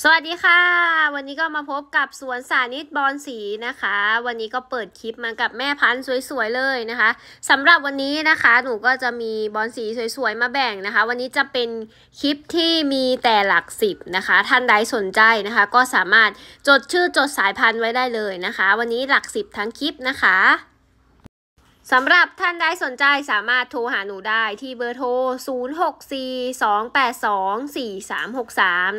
สวัสดีค่ะ วันนี้ก็มาพบกับสวนสานิตบอนสีนะคะ วันนี้ก็เปิดคลิปมากับแม่พันธุ์สวยๆเลยนะคะสำหรับวันนี้นะคะ หนูก็จะมีบอนสีสวยๆมาแบ่งนะคะ วันนี้จะเป็นคลิปที่มีแต่หลักสิบนะคะ ท่านใดสนใจนะคะ ก็สามารถจดชื่อจดสายพันธุ์ไว้ได้เลยนะคะ วันนี้หลักสิบทั้งคลิปนะคะสำหรับท่านใดสนใจสามารถโทรหาหนูได้ที่เบอร์โทร 0642824363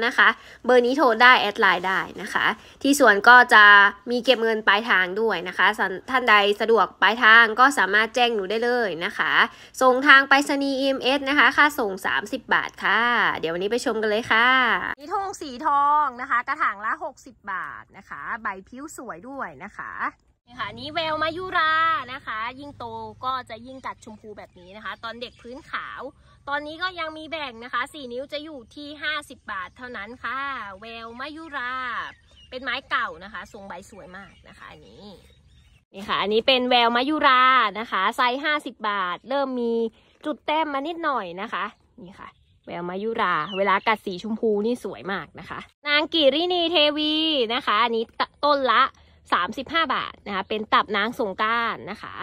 นะคะ เบอร์นี้โทรได้แอดไลน์ได้นะคะ ที่ส่วนก็จะมีเก็บเงินปลายทางด้วยนะคะ ท่านใดสะดวกปลายทางก็สามารถแจ้งหนูได้เลยนะคะส่งทางไปรษณีย์ EMS นะคะ ค่าส่ง 30 บาทค่ะ เดี๋ยววันนี้ไปชมกันเลยค่ะนี่ทงสีทองนะคะ กระถางละ 60 บาทนะคะ ใบผิวสวยด้วยนะคะนี่ค่ะนี้แววมายุรานะคะ ยิ่งโตก็จะยิ่งกัดชมพูแบบนี้นะคะ ตอนเด็กพื้นขาว ตอนนี้ก็ยังมีแบ่งนะคะ4นิ้วจะอยู่ที่ 50 บาทเท่านั้นค่ะ แววมายุรา เป็นไม้เก่านะคะทรงใบสวยมากนะคะอันนี้นี่ค่ะ อันนี้เป็นแววมายุรานะคะไซส์ห้าสิบบาท เริ่มมีจุดแต้มมานิดหน่อยนะคะนี่ค่ะ แววมายุรา เวลากัดสีชมพูนี่สวยมากนะคะ นางกิรินีเทวีนะคะอันนี้ต้นละ35 บาทนะคะ เป็นตับนางสงการนะคะ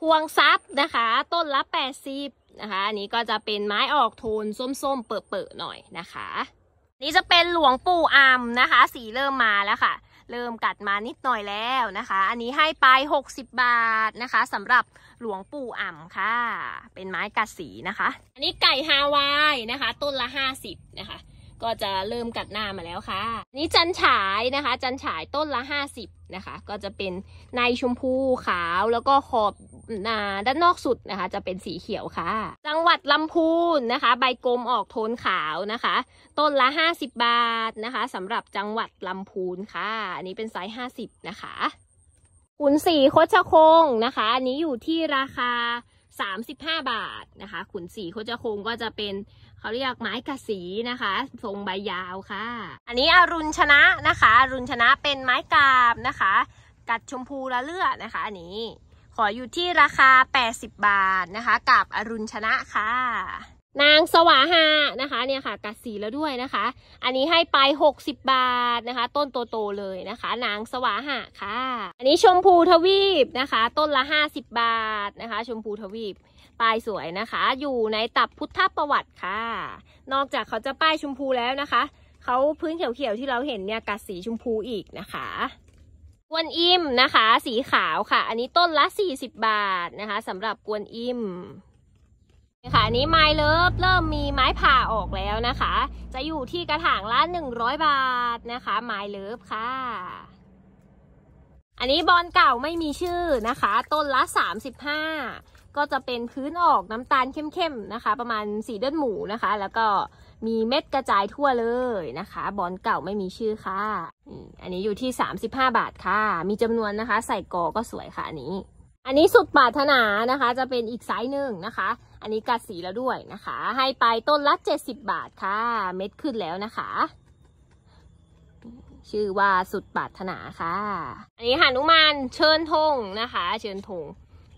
พวงซับนะคะต้นละ80นะคะอันนี้ก็จะเป็นไม้ออกโทนส้มๆ เปิดๆหน่อยนะคะ นี่จะเป็นหลวงปู่อัมนะคะ สีเริ่มมาแล้วค่ะเริ่มกัดมานิดหน่อยแล้วนะคะ อันนี้ให้ไป 60 บาทนะคะสำหรับหลวงปู่อ่ำค่ะ เป็นไม้กัดสีนะคะ อันนี้ไก่ฮาวายนะคะ ต้นละ50นะคะก็จะเริ่มกัดหน้ามาแล้วค่ะนี่จันฉายนะคะ จันฉายต้นละ50 นะคะ ก็จะเป็นในชมพูขาวแล้วก็ขอบนาด้านนอกสุดนะคะ จะเป็นสีเขียวค่ะ จังหวัดลำพูนนะคะ ใบกลมออกโทนขาวนะคะ ต้นละ50 บาทนะคะสำหรับจังหวัดลำพูนค่ะอันนี้เป็นไซส์50นะคะขุนสีโคชโคงนะคะอันนี้อยู่ที่ราคา35บาทนะคะ ขุนสีโคชโคงก็จะเป็นเขาเรียกไม้กระสีนะคะ ทรงใบยาวค่ะ อันนี้อรุณชนะนะคะอรุณชนะเป็นไม้กาบนะคะ กัดชมพูละเลือดนะคะ อันนี้ขออยู่ที่ราคา 80 บาทนะคะกับอรุณชนะค่ะ นางสวาหานะคะเนี่ยค่ะกัดสีแล้วด้วยนะคะ อันนี้ให้ไป 60 บาทนะคะ ต้นโตๆเลยนะคะ นางสวาหะค่ะ อันนี้ชมพูทวีปนะคะ ต้นละ 50 บาทนะคะ ชมพูทวีปป้ายสวยนะคะ อยู่ในตับพุทธประวัติค่ะ นอกจากเขาจะป้ายชมพูแล้วนะคะ เขาพื้นเขียวๆที่เราเห็นเนี่ยกัดสีชมพูอีกนะคะ กวนอิมนะคะ สีขาวค่ะ อันนี้ต้นละ 40 บาทนะคะสำหรับกวนอิมค่ะอันนี้ไม้เลิฟเริ่มมีไม้ผ่าออกแล้วนะคะ จะอยู่ที่กระถางละ 100 บาทนะคะ ไม้เลิฟค่ะ อันนี้บอลเก่าไม่มีชื่อนะคะ ต้นละ 35ก็จะเป็นพื้นออกน้ำตาลเข้มๆนะคะ ประมาณสีเดือหมูนะคะ แล้วก็มีเม็ดกระจายทั่วเลยนะคะ บอนเก่าไม่มีชื่อค่ะอันนี้อยู่ที่35บาทค่ะ มีจำนวนนะคะ ใส่กอก็สวยค่ะอันนี้ อันนี้สุดปรารถนานะคะ จะเป็นอีกไซส์หนึ่งนะคะ อันนี้กัดสีแล้วด้วยนะคะ ให้ไปต้นละ70บาทค่ะ เม็ดขึ้นแล้วนะคะ ชื่อว่าสุดปรารถนาค่ะ อันนี้หานุมานเชิญธงนะคะ เชิญธง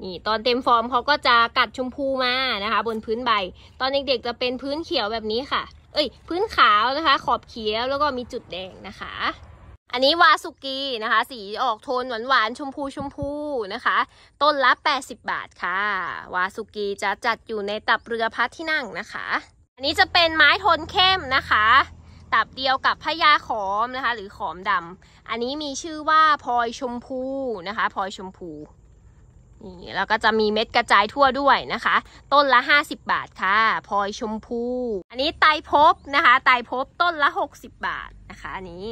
นี่ตอนเต็มฟอร์มเขาก็จะกัดชมพูมานะคะ บนพื้นใบ ตอนเด็กๆจะเป็นพื้นเขียวแบบนี้ค่ะ เอ้ยพื้นขาวนะคะ ขอบเขียวแล้วก็มีจุดแดงนะคะ อันนี้วาสุกีนะคะ สีออกโทนหวานๆ ชมพูชมพูนะคะ ต้นละ80 บาทค่ะ วาสุกีจะจัดอยู่ในตับเรือพัดที่นั่งนะคะ อันนี้จะเป็นไม้ทนเข้มนะคะ ตับเดียวกับพญาขอมนะคะ หรือขอมดำอันนี้มีชื่อว่าพลอยชมพูนะคะพลอยชมพูนี่แล้วก็จะมีเม็ดกระจายทั่วด้วยนะคะ ต้นละ 50 บาทค่ะพลอยชมพูอันนี้ไตพบนะคะ ไตพบต้นละ 60 บาทนะคะอันนี้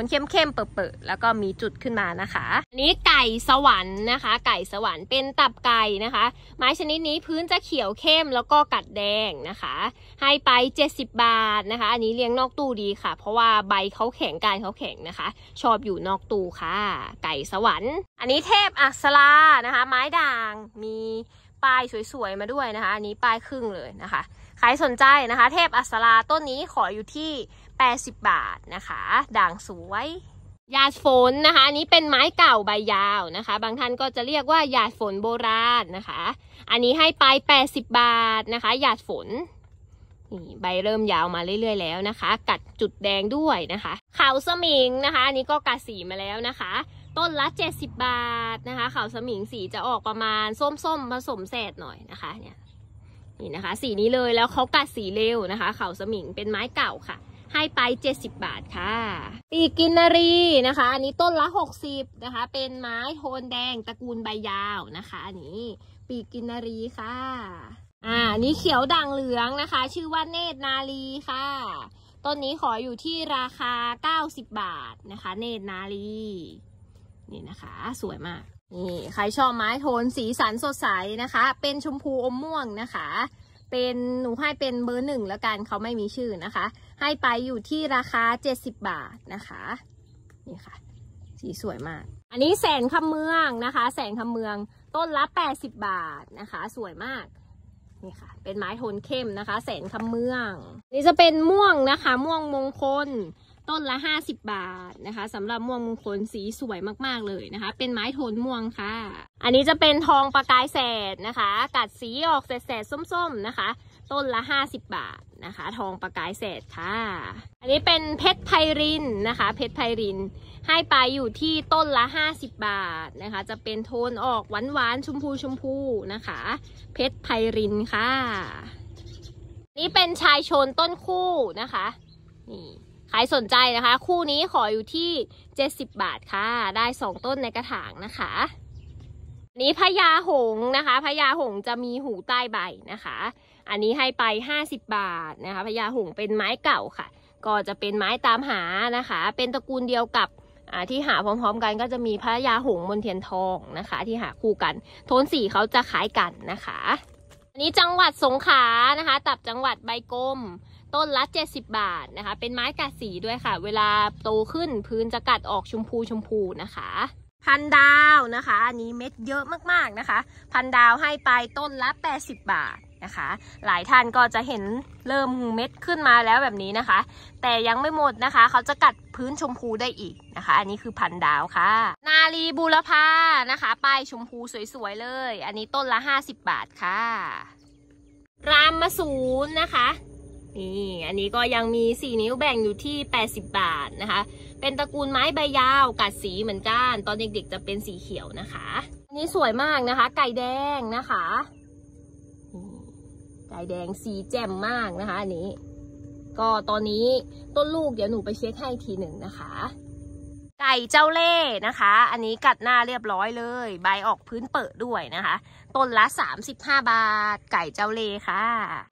นเข้มๆเปิดๆแล้วก็มีจุดขึ้นมานะคะ อันนี้ไก่สวรรค์นะคะ ไก่สวรรค์เป็นตับไก่นะคะ ไม้ชนิดนี้พื้นจะเขียวเข้มแล้วก็กัดแดงนะคะ ให้ไป 70 บาทนะคะ อันนี้เลี้ยงนอกตู้ดีค่ะ เพราะว่าใบเขาแข็งกาเขาแข็งนะคะ ชอบอยู่นอกตู้ค่ะ ไก่สวรรค์ อันนี้เทพอักษรานะคะ ไม้ด่างมีปลายสวย ๆ มาด้วยนะคะ อันนี้ปลายครึ่งเลยนะคะใครสนใจนะคะ เทพอัศราต้นนี้ขออยู่ที่80บาทนะคะ ด่างสวย หยาดฝนนะคะ อันนี้เป็นไม้เก่าใบยาวนะคะ บางท่านก็จะเรียกว่าหยาดฝนโบราณนะคะ อันนี้ให้ไปสิบาทนะคะ หยาดฝน นี่ใบเริ่มยาวมาเรื่อยๆแล้วนะคะ กัดจุดแดงด้วยนะคะเขาสมิงนะคะ อันนี้ก็กัดสีมาแล้วนะคะ ต้นละ70บาทนะคะเขาสมิงสีจะออกประมาณส้มๆผสมแสดหน่อยนะคะ เนี่ย นี่นะคะ สีนี้เลย แล้วเขากัดสีเร็วนะคะเขาสมิงเป็นไม้เก่าค่ะให้ไป 70 บาทค่ะ ปีกินนารีนะคะ อันนี้ต้นละ 60นะคะ เป็นไม้โทนแดงตระกูลใบยาวนะคะ อันนี้ ปีกินนารีค่ะ อ่า นี้เขียวด่างเหลืองนะคะ ชื่อว่าเนตรนารีค่ะ ต้นนี้ขออยู่ที่ราคา 90 บาทนะคะ เนตรนารี นี่นะคะ สวยมาก นี่ใครชอบไม้โทนสีสันสดใสนะคะ เป็นชมพูอมม่วงนะคะเป็นหนูให้เป็นเบอร์หนึ่งแล้วกันเขาไม่มีชื่อนะคะ ให้ไปอยู่ที่ราคา 70 บาทนะคะนี่ค่ะสีสวยมาก อันนี้แสนคำเมืองนะคะ แสนคำเมืองต้นละ80บาทนะคะ สวยมากนี่ค่ะ เป็นไม้โทนเข้มนะคะ แสนคำเมืองนี่จะเป็นม่วงนะคะ ม่วงมงคลต้นละ50 บาทนะคะสำหรับม่วงมงคลสีสวยมากๆเลยนะคะ เป็นไม้โทนม่วงค่ะ อันนี้จะเป็นทองประกายแสดนะคะ กัดสีออกแสดๆส้มๆนะคะ ต้นละ50บาทนะคะ ทองประกายแสดค่ะ อันนี้เป็นเพชรไพรินนะคะ เพชรไพรินให้ไปอยู่ที่ต้นละ50บาทนะคะ จะเป็นโทนออกหวานๆชมพูชมพูนะคะ เพชรไพรินค่ะ นี่เป็นชายชนต้นคู่นะคะนี่ใครสนใจนะคะคู่นี้ขออยู่ที่ 70 บาทค่ะได้ 2 ต้นในกระถางนะคะ นี้พญาหงนะคะ พญาหงจะมีหูใต้ใบนะคะ อันนี้ให้ไป 50 บาทนะคะพญาหงเป็นไม้เก่าค่ะ ก็จะเป็นไม้ตามหานะคะ เป็นตระกูลเดียวกับที่หา พร้อม ๆ กันก็จะมีพญาหงมนเทียนทองนะคะ ที่หาคู่กันโทนสีเขาจะขายกันนะคะอันนี้จังหวัดสงขลานะคะ ตับจังหวัดใบกลมต้นละ 70 บาทนะคะ เป็นไม้กัดสีด้วยค่ะ เวลาโตขึ้นพื้นจะกัดออกชมพูชมพูนะคะ พันดาวนะคะ อันนี้เม็ดเยอะมากๆนะคะ พันดาวให้ไปต้นละ 80 บาทนะคะ หลายท่านก็จะเห็นเริ่มเม็ดขึ้นมาแล้วแบบนี้นะคะ แต่ยังไม่หมดนะคะ เขาจะกัดพื้นชมพูได้อีกนะคะ อันนี้คือพันดาวค่ะ นาลีบูรพา นะคะป้ายชมพูสวย ๆ เลย อันนี้ต้นละ50บาทค่ะ รามมาสูนนะคะนี่อันนี้ก็ยังมี4นิ้วแบ่งอยู่ที่ 80 บาทนะคะ เป็นตระกูลไม้ใบยาวกัดสีเหมือนกัน ตอนเด็กๆจะเป็นสีเขียวนะคะอันนี้สวยมากนะคะ ไก่แดงนะคะ ไก่แดงสีแจ่มมากนะคะอันนี้ ก็ตอนนี้ต้นลูกเดี๋ยวหนูไปเช็คให้ทีหนึ่งนะคะไก่เจ้าเล่นะคะ อันนี้กัดหน้าเรียบร้อยเลย ใบออกพื้นเปิดด้วยนะคะ ต้นละ 35 บาท ไก่เจ้าเล่ค่ะ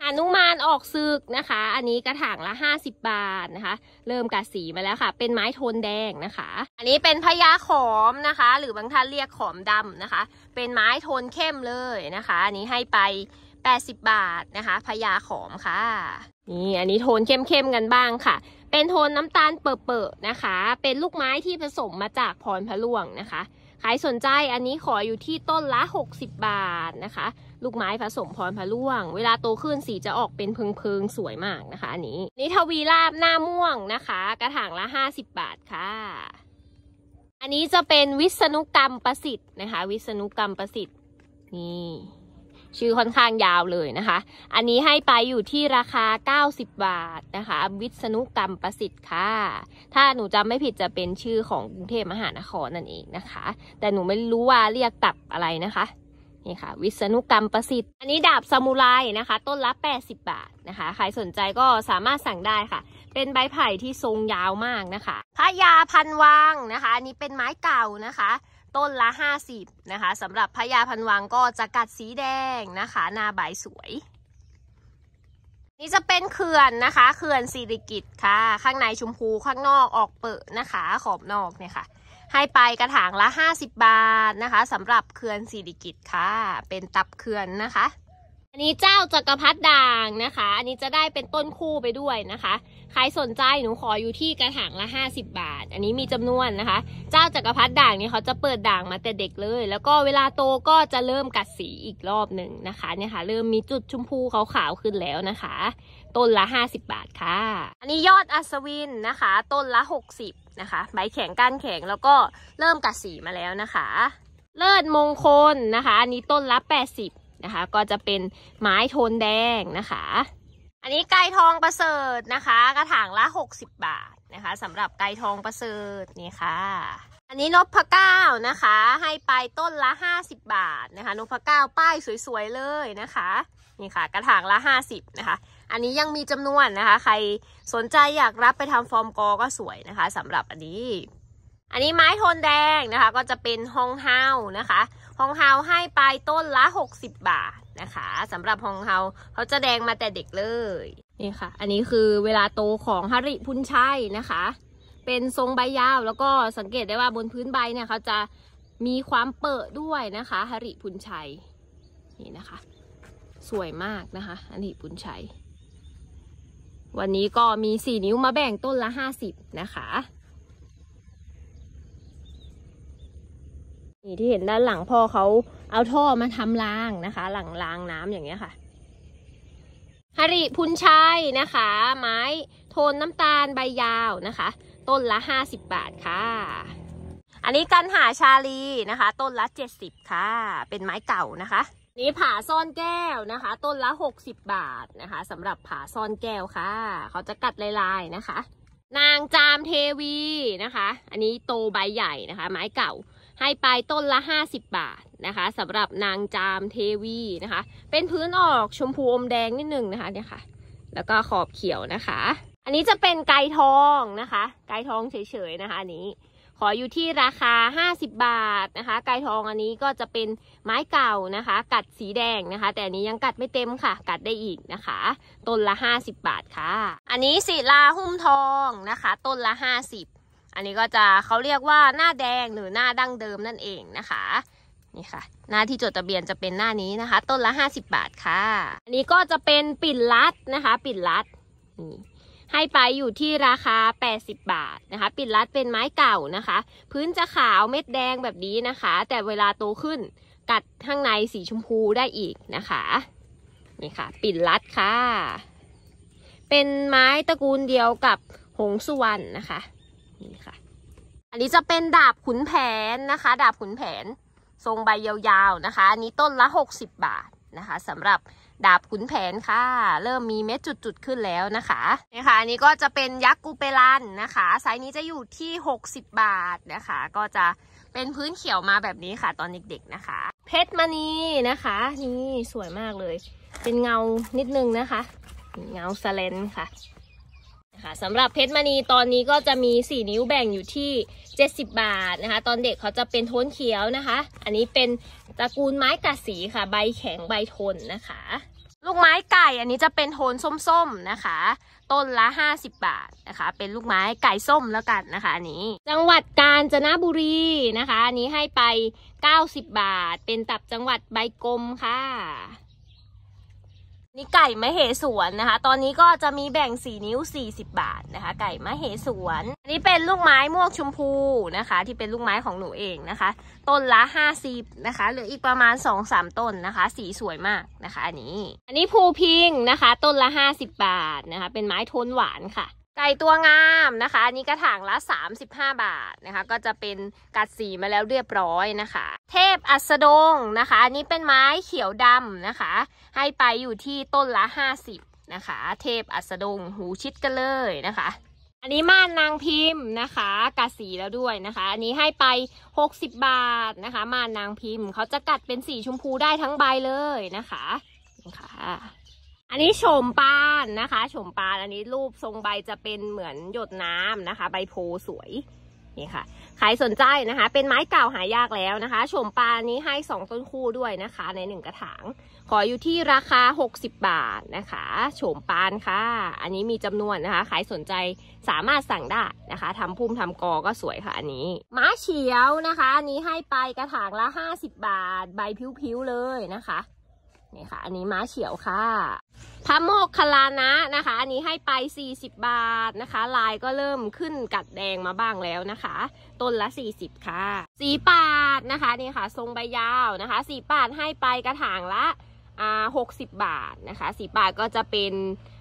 อนุมานออกซึกนะคะ อันนี้กระถางละ 50 บาทนะคะ เริ่มกัดสีมาแล้วค่ะ เป็นไม้โทนแดงนะคะ อันนี้เป็นพญาขอมนะคะ หรือบางท่านเรียกขอมดำนะคะ เป็นไม้โทนเข้มเลยนะคะ อันนี้ให้ไป 80 บาทนะคะ พญาขอมค่ะ นี่ อันนี้โทนเข้มๆกันบ้างค่ะเป็นโทนน้ำตาลเปิดๆนะคะ เป็นลูกไม้ที่ผสมมาจากพรพะล่วงนะคะ ใครสนใจอันนี้ขออยู่ที่ต้นละ 60 บาทนะคะ ลูกไม้ผสมพรพะล่วง เวลาโตขึ้นสีจะออกเป็นเพิงๆสวยมากนะคะอันนี้ นี่ทวีราบหน้าม่วงนะคะ กระถางละ 50 บาทค่ะ อันนี้จะเป็นวิษณุกรรมประสิทธิ์นะคะ วิษณุกรรมประสิทธิ์นี่ชื่อค่อนข้างยาวเลยนะคะ อันนี้ให้ไปอยู่ที่ราคา 90 บาทนะคะ วิศนุกรรมประสิทธิ์ค่ะ ถ้าหนูจำไม่ผิดจะเป็นชื่อของกรุงเทพมหานครนั่นเองนะคะ แต่หนูไม่รู้ว่าเรียกตับอะไรนะคะ นี่ค่ะ วิศนุกรรมประสิทธิ์ อันนี้ดาบซามูไรนะคะ ต้นละ 80 บาทนะคะ ใครสนใจก็สามารถสั่งได้ค่ะ เป็นใบไผ่ที่ทรงยาวมากนะคะ พระยาพันวังนะคะ อันนี้เป็นไม้เก่านะคะต้นละ50นะคะสำหรับพญาพันวังก็จะกัดสีแดงนะคะหน้าใบสวย นี่จะเป็นเขื่อนนะคะเขื่อนสิริกิตค่ะ ข้างในชมพูข้างนอกออกเปิดนะคะ ขอบนอกเนี่ยค่ะ ให้ไปกระถางละ 50 บาทนะคะสำหรับเขื่อนสิริกิตค่ะ เป็นตับเขื่อนนะคะอันนี้เจ้าจักรพรรดิด่างนะคะ อันนี้จะได้เป็นต้นคู่ไปด้วยนะคะ ใครสนใจหนูขออยู่ที่กระถางละ 50 บาท อันนี้มีจำนวนนะคะ เจ้าจักรพรรดิด่างนี่เขาจะเปิดด่างมาแต่เด็กเลย แล้วก็เวลาโตก็จะเริ่มกัดสีอีกรอบหนึ่งนะคะ เนี่ยค่ะเริ่มมีจุดชมพูขาวๆขึ้นแล้วนะคะ ต้นละ50บาทค่ะ อันนี้ยอดอัศวินนะคะ ต้นละ60นะคะ ใบแข็งก้านแข็งแล้วก็เริ่มกัดสีมาแล้วนะคะ เลิศมงคลนะคะ อันนี้ต้นละ80นะคะก็จะเป็นไม้โทนแดงนะคะ อันนี้ไก่ทองประเสริฐนะคะ กระถางละ 60 บาทนะคะสำหรับไก่ทองประเสริฐนี่ค่ะ อันนี้นพเก้านะคะ ให้ไปต้นละ 50 บาทนะคะนพเก้าป้ายสวยๆ เลยนะคะนี่ค่ะ กระถางละ 50นะคะ อันนี้ยังมีจำนวนนะคะ ใครสนใจอยากรับไปทำฟอร์มกอก็สวยนะคะสำหรับอันนี้ อันนี้ไม้โทนแดงนะคะ ก็จะเป็นฮองเฮานะคะองเฮาให้ปลายต้นละ 60 บาทนะคะสำหรับฮองเฮาเขาจะแดงมาแต่เด็กเลยนี่ค่ะ อันนี้คือเวลาโตของฮาริพุนชัยนะคะ เป็นทรงใบยาว แล้วก็สังเกตได้ว่าบนพื้นใบเนี่ยเขาจะมีความเปิดด้วยนะคะฮาริพุนชัยนี่นะคะ สวยมากนะคะฮาริพุนชัย วันนี้ก็มี 4 นิ้วมาแบ่งต้นละ 50นะคะนี่ที่เห็นด้านหลังพ่อเขาเอาท่อมาทำรางนะคะ หลังรางน้ำอย่างเงี้ยค่ะฮาริพุนชัยนะคะ ไม้โทนน้ำตาลใบยาวนะคะ ต้นละห้าสิบบาทค่ะ อันนี้กันหาชาลีนะคะ ต้นละเจ็ดสิบค่ะ เป็นไม้เก่านะคะ นี่ผาซ่อนแก้วนะคะ ต้นละหกสิบบาทนะคะสำหรับผาซ่อนแก้วค่ะเขาจะกัดลาย ๆนะคะ นางจามเทวีนะคะ อันนี้โตใบใหญ่นะคะ ไม้เก่าให้ปลายต้นละ 50 บาทนะคะสำหรับนางจามเทวีนะคะ เป็นพื้นออกชมพูอมแดงนิดหนึ่งนะคะเนี่ยค่ะแล้วก็ขอบเขียวนะคะ อันนี้จะเป็นไก่ทองนะคะ ไก่ทองเฉยๆนะคะอันนี้ขออยู่ที่ราคา 50 บาทนะคะ ไก่ทองอันนี้ก็จะเป็นไม้เก่านะคะ กัดสีแดงนะคะ แต่อันนี้ยังกัดไม่เต็มค่ะ กัดได้อีกนะคะ ต้นละ 50 บาทค่ะ อันนี้สีลาหุ้มทองนะคะ ต้นละ50อันนี้ก็จะเขาเรียกว่าหน้าแดงหรือหน้าดั้งเดิมนั่นเองนะคะ นี่ค่ะ หน้าที่จดทะเบียนจะเป็นหน้านี้นะคะ ต้นละ 50 บาทค่ะ อันนี้ก็จะเป็นปิ่นลัดนะคะ ปิ่นลัดนี่ให้ไปอยู่ที่ราคา 80 บาทนะคะ ปิ่นลัดเป็นไม้เก่านะคะ พื้นจะขาวเม็ดแดงแบบนี้นะคะ แต่เวลาโตขึ้นกัดข้างในสีชมพูได้อีกนะคะนี่ค่ะ ปิ่นลัดค่ะ เป็นไม้ตระกูลเดียวกับหงสุวรรณนะคะนี่ค่ะอันนี้จะเป็นดาบขุนแผนนะคะ ดาบขุนแผนทรงใบยาวๆนะคะอันนี้ต้นละ 60 บาทนะคะสำหรับดาบขุนแผนค่ะ เริ่มมีเม็ดจุดๆขึ้นแล้วนะคะนี่ค่ะอันนี้ก็จะเป็นยักษ์กูเปรันนะคะไซส์นี้จะอยู่ที่ 60 บาทนะคะ ก็จะเป็นพื้นเขียวมาแบบนี้ค่ะ ตอนเด็กๆนะคะ เพชรมณีนะคะ นี่สวยมากเลย เป็นเงานิดนึงนะคะ เงาสแลนค่ะค่ะสำหรับเพชรมณีตอนนี้ก็จะมี4นิ้วแบ่งอยู่ที่ 70 บาทนะคะ ตอนเด็กเขาจะเป็นโทนเขียวนะคะ อันนี้เป็นตระกูลไม้กะสีค่ะ ใบแข็งใบทนนะคะ ลูกไม้ไก่อันนี้จะเป็นโทนส้มๆนะคะ ต้นละ 50 บาทนะคะ เป็นลูกไม้ไก่ส้มแล้วกันนะคะอันนี้จังหวัดกาญจนบุรีนะคะอันนี้ให้ไป 90 บาท เป็นตับจังหวัดใบกลมค่ะีไก่มะเหสวนนะคะ ตอนนี้ก็จะมีแบ่ง4นิ้ว 40 บาทนะคะ ไก่มะเหสวนอันนี้เป็นลูกไม้ม่วงชมพูนะคะ ที่เป็นลูกไม้ของหนูเองนะคะ ต้นละ 50นะคะเหลืออีกประมาณ 2-3 ต้นนะคะ สีสวยมากนะคะ อันนี้ อันนี้ภูพิงนะคะ ต้นละ 50 บาทนะคะ เป็นไม้ทนหวานค่ะไก่ตัวงามนะคะ อันนี้กระถางละ35 บาทนะคะ ก็จะเป็นกัดสีมาแล้วเรียบร้อยนะคะ เทพอัสดงนะคะ อันนี้เป็นไม้เขียวดำนะคะ ให้ไปอยู่ที่ต้นละ50นะคะ เทพอัสดงหูชิดกันเลยนะคะ อันนี้ม่านนางพิมพ์นะคะ กัดสีแล้วด้วยนะคะ อันนี้ให้ไป60 บาทนะคะ ม่านนางพิมพ์เขาจะกัดเป็นสีชมพูได้ทั้งใบเลยนะคะนะคะอันนี้ชมปานนะคะชมปานอันนี้รูปทรงใบจะเป็นเหมือนหยดน้ำนะคะ ใบโพสวยนี่ค่ะใครสนใจนะคะ เป็นไม้เก่าหายากแล้วนะคะชมปานนี้ให้ 2 ต้นคู่ด้วยนะคะ ในหนึ่งกระถางขออยู่ที่ราคา 60 บาทนะคะชมปานค่ะ อันนี้มีจำนวนนะคะใครสนใจสามารถสั่งได้นะคะ ทำพุ่มทำกอก็สวยค่ะ อันนี้ ม้าเฉียวนะคะอันนี้ให้ไปกระถางละ50 บาท ใบผิวๆเลยนะคะนี่ค่ะ อันนี้ม้าเขียวค่ะพระโมกคลานะนะคะ อันนี้ให้ไป 40 บาทนะคะ ลายก็เริ่มขึ้นกัดแดงมาบ้างแล้วนะคะ ต้นละ 40ค่ะ สีปาดนะคะนี่ค่ะ ทรงใบยาวนะคะ สีปาดให้ไปกระถางละหกสิบบาทนะคะ สีปาดก็จะเป็น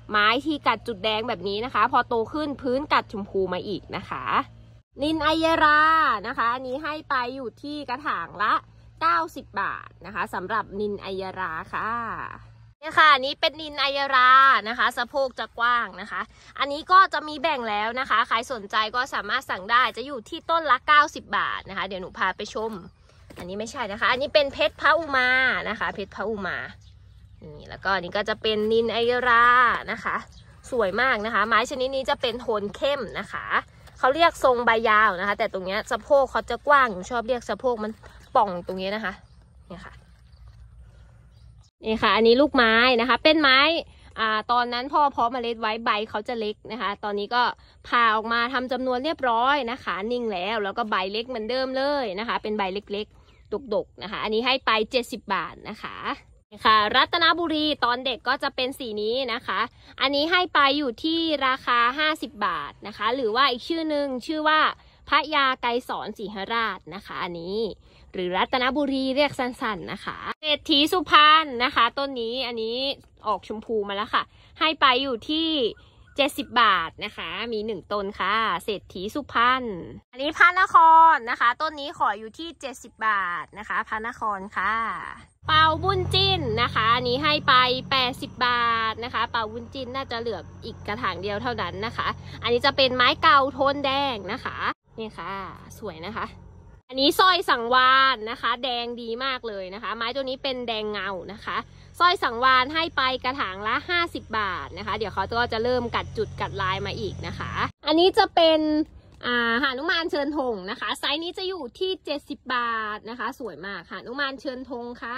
ไม้ที่กัดจุดแดงแบบนี้นะคะ พอโตขึ้นพื้นกัดชมพูมาอีกนะคะ นินไอยรานะคะ อันนี้ให้ไปอยู่ที่กระถางละ90บาทนะคะสำหรับนินไอยราค่ะเนี่ยค่ะนี้เป็นนินไอยรานะคะ สะโพกจะกว้างนะคะ อันนี้ก็จะมีแบ่งแล้วนะคะใครสนใจก็สามารถสั่งได้จะอยู่ที่ต้นละ 90 บาทนะคะเดี๋ยวหนูพาไปชม อันนี้ไม่ใช่นะคะ อันนี้เป็นเพชรพระอุมานะคะ เพชรพระอุมานี่แล้วก็นี่ก็จะเป็นนินไอยรานะคะ สวยมากนะคะ ไม้ชนิดนี้จะเป็นโทนเข้มนะคะเขาเรียกทรงใบยาวนะคะ แต่ตรงเนี้ยสะโพกเขาจะกว้างหนูชอบเรียกสะโพกมันป่องตรงนี้นะคะ เนี่ยค่ะนี่ค่ะ อันนี้ลูกไม้นะคะ เป็นไม้อ่าตอนนั้นพ่อเพาะเมล็ดไว้ใบเขาจะเล็กนะคะ ตอนนี้ก็ผ่าออกมาทำจำนวนเรียบร้อยนะคะ นิ่งแล้ว แล้วก็ใบเล็กเหมือนเดิมเลยนะคะ เป็นใบเล็กๆดกๆ นะคะ อันนี้ให้ไป 70 บาทนะคะ ค่ะ รัตนบุรี ตอนเด็กก็จะเป็นสีนี้นะคะ อันนี้ให้ไปอยู่ที่ราคา 50 บาทนะคะ หรือว่าอีกชื่อหนึ่งชื่อว่าพระยาไกรสอนสีหราชนะคะ อันนี้หรือ รัตนบุรีเรียกสั้นๆนะคะ เศรษฐีสุพรรณนะคะ ต้นนี้อันนี้ออกชมพู มาแล้วค่ะ ให้ไปอยู่ที่เจ็ดสิบบาทนะคะ มีหนึ่งต้นค่ะ เศรษฐีสุพรรณอันนี้พระนครนะคะ ต้นนี้ขออยู่ที่เจ็ดสิบบาทนะคะพระนครค่ะ เปาบุญจินนะคะอันนี้ให้ไปแปดสิบบาทนะคะเปาบุญจินน่าจะเหลืออีกกระถางเดียวเท่านั้นนะคะ อันนี้จะเป็นไม้เก่าโทนแดงนะคะนี่ค่ะ สวยนะคะอันนี้สร้อยสังวานนะคะ แดงดีมากเลยนะคะ ไม้ตัวนี้เป็นแดงเงานะคะสร้อยสังวานให้ไปกระถางละ 50 บาทนะคะ เดี๋ยวเขาก็จะเริ่มกัดจุดกัดลายมาอีกนะคะ อันนี้จะเป็นอาหานุมานเชิญธงนะคะ ไซส์นี้จะอยู่ที่ 70 บาทนะคะ สวยมากหานุมานเชิญธงค่ะ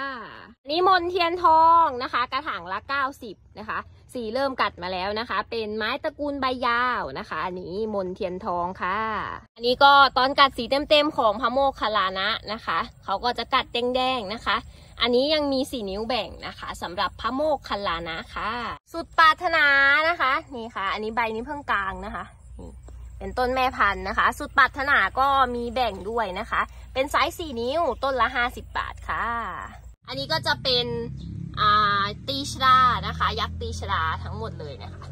นี้มนเทียนทองนะคะ กระถางละ90นะคะสีเริ่มกัดมาแล้วนะคะ เป็นไม้ตระกูลใบยาวนะคะ อันนี้มนเทียนทองค่ะ อันนี้ก็ตอนกัดสีเต็มๆของพระโมคคัลลานะนะคะเขาก็จะกัดแดงๆนะคะ อันนี้ยังมีสีนิ้วแบ่งนะคะสำหรับพระโมกคัลลานะค่ะสุดปรารถนานะคะนี่ค่ะ อันนี้ใบนี้เพิ่งกลางนะคะเป็นต้นแม่พันธุ์นะคะ สุดปรารถนาก็มีแบ่งด้วยนะคะ เป็นไซส์ 4 นิ้ว ต้นละ 50 บาทค่ะ อันนี้ก็จะเป็นตีชรานะคะ ยักษ์ตีชราทั้งหมดเลยนะคะ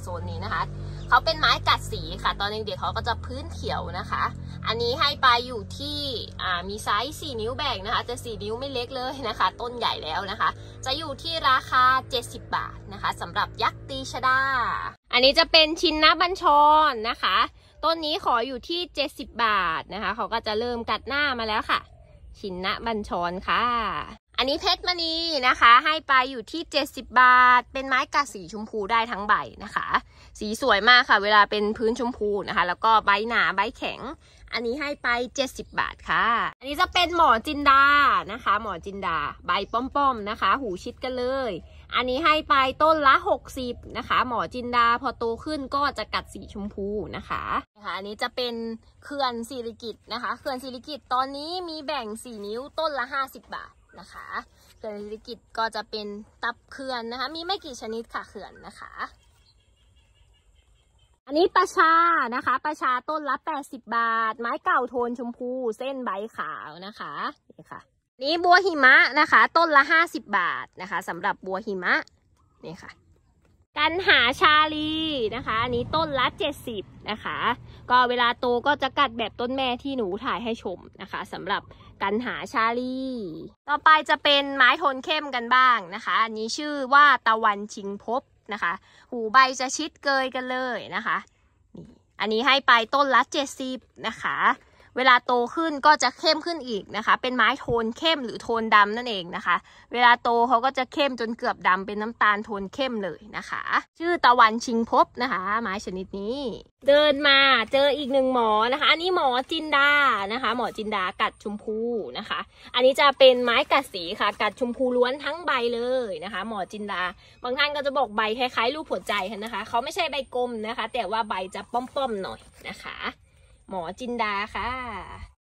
โซนนี้นะคะเขาเป็นไม้กัดสีค่ะ ตอนเด็กๆเขาก็จะพื้นเขียวนะคะ อันนี้ให้ปลาอยู่ที่มีไซส์4นิ้วแบ่งนะคะ จะ4นิ้วไม่เล็กเลยนะคะ ต้นใหญ่แล้วนะคะ จะอยู่ที่ราคา70บาทนะคะสำหรับยักษ์ตีชดา อันนี้จะเป็นชินนะบัญชรนะคะ ต้นนี้ขออยู่ที่70บาทนะคะเขาก็จะเริ่มกัดหน้ามาแล้วค่ะ ชินนะบัญชรค่ะอันนี้เพชรมณีนะคะให้ไปอยู่ที่ 70 บาท เป็นไม้กาสีชมพูได้ทั้งใบนะคะ สีสวยมากค่ะ เวลาเป็นพื้นชมพูนะคะ แล้วก็ใบหนาใบแข็ง อันนี้ให้ไป 70 บาทค่ะ อันนี้จะเป็นหมอจินดานะคะ หมอจินดาใบป้อมๆนะคะ หูชิดกันเลยอันนี้ให้ไปต้นละ 60นะคะ หมอจินดาพอโตขึ้นก็จะกัดสีชมพูนะคะนะคะอันนี้จะเป็นเขื่อนสิริกิตนะคะเขื่อนสิริกิตตอนนี้มีแบ่ง4นิ้วต้นละ 50 บาทนะคะเขื่อนสิริกิตก็จะเป็นตับเขื่อนนะคะ มีไม่กี่ชนิดค่ะเขื่อนนะคะ อันนี้ประชานะคะ ประชาต้นละ80บาท ไม้เก่าโทนชมพูเส้นใบขาวนะคะนี่ค่ะนี้บัวหิมะนะคะ ต้นละห้าสิบบาทนะคะสำหรับบัวหิมะนี่ค่ะ กันหาชาลีนะคะอันนี้ต้นละเจ็ดสิบนะคะ ก็เวลาโตก็จะกัดแบบต้นแม่ที่หนูถ่ายให้ชมนะคะสำหรับกันหาชาลีต่อไปจะเป็นไม้ทนเข้มกันบ้างนะคะอันนี้ชื่อว่าตะวันชิงพบนะคะ หูใบจะชิดเกยกันเลยนะคะนี่อันนี้ให้ไปต้นละเจ็ดสิบนะคะเวลาโตขึ้นก็จะเข้มขึ้นอีกนะคะ เป็นไม้โทนเข้มหรือโทนดำนั่นเองนะคะ เวลาโตเขาก็จะเข้มจนเกือบดำเป็นน้ำตาลโทนเข้มเลยนะคะ ชื่อตะวันชิงพบนะคะ ไม้ชนิดนี้ เดินมาเจออีกหนึ่งหมอนะคะ อันนี้หมอจินดานะคะ หมอจินดากัดชมพูนะคะ อันนี้จะเป็นไม้กัดสีค่ะ กัดชมพูล้วนทั้งใบเลยนะคะ หมอจินดา บางท่านก็จะบอกใบคล้ายๆ รูปหัวใจนะคะ เขาไม่ใช่ใบกลมนะคะ แต่ว่าใบจะป้อมๆหน่อยนะคะหมอจินดาค่ะ